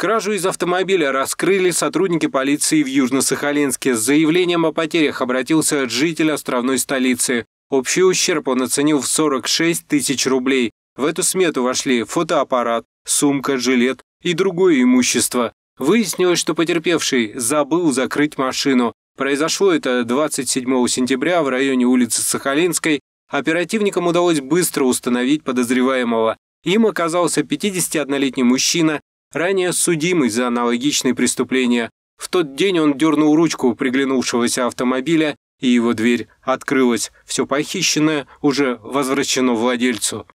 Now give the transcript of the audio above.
Кражу из автомобиля раскрыли сотрудники полиции в Южно-Сахалинске. С заявлением о потерях обратился житель островной столицы. Общий ущерб он оценил в 46 тысяч рублей. В эту смету вошли фотоаппарат, сумка, жилет и другое имущество. Выяснилось, что потерпевший забыл закрыть машину. Произошло это 27 сентября в районе улицы Сахалинской. Оперативникам удалось быстро установить подозреваемого. Им оказался 51-летний мужчина ранее судимый за аналогичные преступления. В тот день он дернул ручку приглянувшегося автомобиля, и его дверь открылась. Все похищенное уже возвращено владельцу.